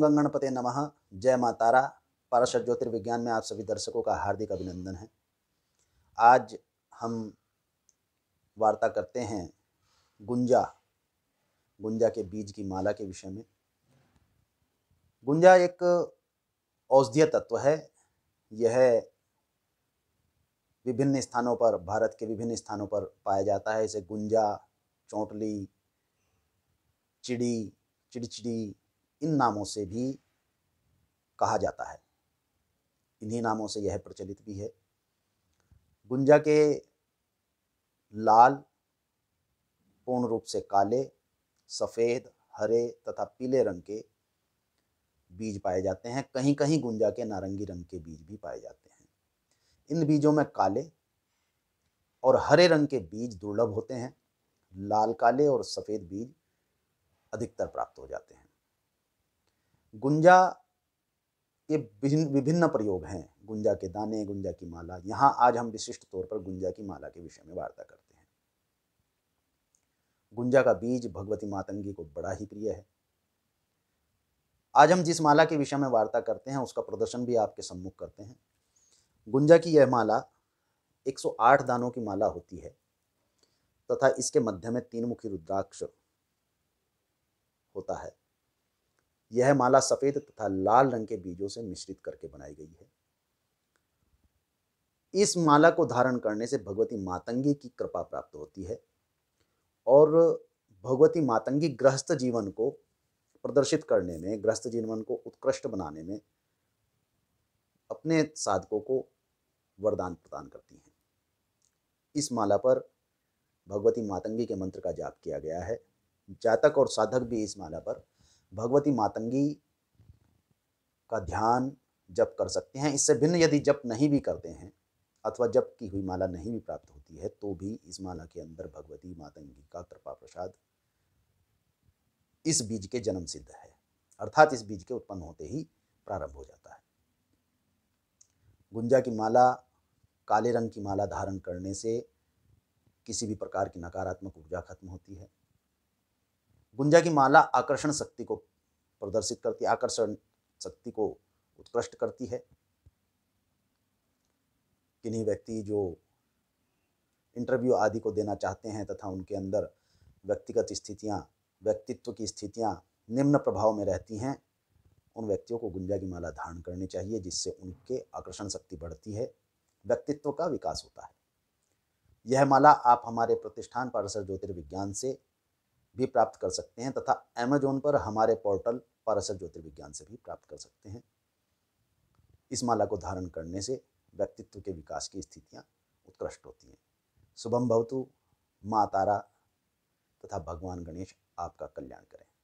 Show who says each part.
Speaker 1: ओम गंगणपते नमः जय माँ तारा पाराशर ज्योतिर्विज्ञान में आप सभी दर्शकों का हार्दिक अभिनंदन है आज हम वार्ता करते हैं गुंजा गुंजा के बीज की माला के विषय में गुंजा एक औषधीय तत्व है यह विभिन्न स्थानों पर भारत के विभिन्न स्थानों पर पाया जाता है इसे गुंजा चोटली चिड़ी चिड़चिड़ी इन नामों से भी कहा जाता है इन्हीं नामों से यह प्रचलित भी है गुंजा के लाल पूर्ण रूप से काले सफ़ेद हरे तथा पीले रंग के बीज पाए जाते हैं कहीं कहीं गुंजा के नारंगी रंग के बीज भी पाए जाते हैं इन बीजों में काले और हरे रंग के बीज दुर्लभ होते हैं लाल काले और सफ़ेद बीज अधिकतर प्राप्त हो जाते हैं गुंजा ये विभिन्न प्रयोग हैं गुंजा के दाने गुंजा की माला यहाँ आज हम विशिष्ट तौर पर गुंजा की माला के विषय में वार्ता करते हैं गुंजा का बीज भगवती मातंगी को बड़ा ही प्रिय है आज हम जिस माला के विषय में वार्ता करते हैं उसका प्रदर्शन भी आपके सम्मुख करते हैं गुंजा की यह माला 108 दानों की माला होती है तथा इसके मध्य में तीन मुखी रुद्राक्ष होता है यह माला सफ़ेद तथा लाल रंग के बीजों से मिश्रित करके बनाई गई है इस माला को धारण करने से भगवती मातंगी की कृपा प्राप्त होती है और भगवती मातंगी गृहस्थ जीवन को प्रदर्शित करने में गृहस्थ जीवन को उत्कृष्ट बनाने में अपने साधकों को वरदान प्रदान करती हैं इस माला पर भगवती मातंगी के मंत्र का जाप किया गया है जातक और साधक भी इस माला पर भगवती मातंगी का ध्यान जप कर सकते हैं इससे भिन्न यदि जप नहीं भी करते हैं अथवा जप की हुई माला नहीं भी प्राप्त होती है तो भी इस माला के अंदर भगवती मातंगी का कृपा प्रसाद इस बीज के जन्म सिद्ध है अर्थात इस बीज के उत्पन्न होते ही प्रारंभ हो जाता है गुंजा की माला काले रंग की माला धारण करने से किसी भी प्रकार की नकारात्मक ऊर्जा खत्म होती है गुंजा की माला आकर्षण शक्ति को प्रदर्शित करती है आकर्षण शक्ति को उत्कृष्ट करती है किन्हीं व्यक्ति जो इंटरव्यू आदि को देना चाहते हैं तथा उनके अंदर व्यक्तिगत स्थितियाँ व्यक्तित्व की स्थितियाँ निम्न प्रभाव में रहती हैं उन व्यक्तियों को गुंजा की माला धारण करनी चाहिए जिससे उनके आकर्षण शक्ति बढ़ती है व्यक्तित्व का विकास होता है यह माला आप हमारे प्रतिष्ठान पारसर ज्योतिर्विज्ञान से भी प्राप्त कर सकते हैं तथा अमेजोन पर हमारे पोर्टल पारासर ज्योतिर्विज्ञान से भी प्राप्त कर सकते हैं इस माला को धारण करने से व्यक्तित्व के विकास की स्थितियाँ उत्कृष्ट होती हैं शुभम भवतु माँ तारा तथा भगवान गणेश आपका कल्याण करें